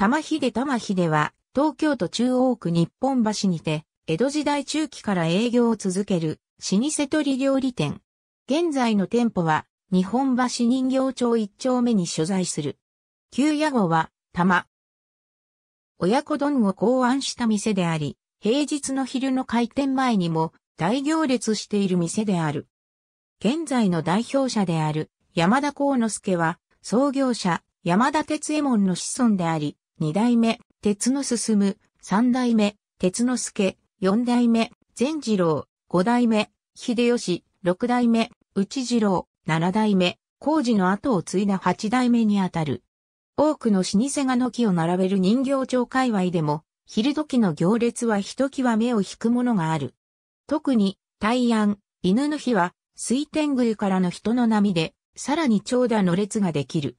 玉秀玉秀は、東京都中央区日本橋にて、江戸時代中期から営業を続ける、老舗鳥料理店。現在の店舗は、日本橋人形町一丁目に所在する。旧屋号は、玉。親子丼を考案した店であり、平日の昼の開店前にも大行列している店である。現在の代表者である山田幸之助は創業者山田哲右衛門の子孫であり、二代目、鉄の進む、三代目、鉄之助、四代目、善次郎、五代目、秀吉、六代目、内次郎、七代目、工事の後を継いだ八代目にあたる。多くの老舗が軒を並べる人形町界隈でも、昼時の行列はひときわ目を引くものがある。特に、大安、犬の日は、水天宮からの人の波で、さらに長蛇の列ができる。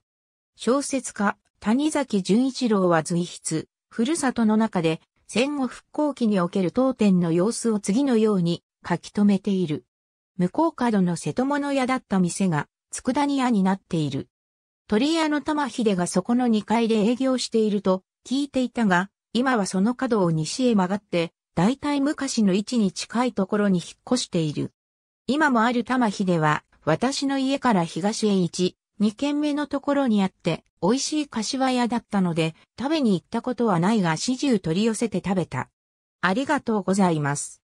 小説家、谷崎潤一郎は随筆、ふるさとの中で戦後復興期における当店の様子を次のように書き留めている。向こう角の瀬戸物屋だった店が、佃煮屋になっている。鳥屋の玉秀がそこの2階で営業していると聞いていたが、今はその角を西へ曲がって、だいたい昔の位置に近いところに引っ越している。今もある玉秀は、私の家から東へ1、2軒目のところにあって、美味しい柏屋だったので、食べに行ったことはないが始終取り寄せて食べた。ありがとうございます。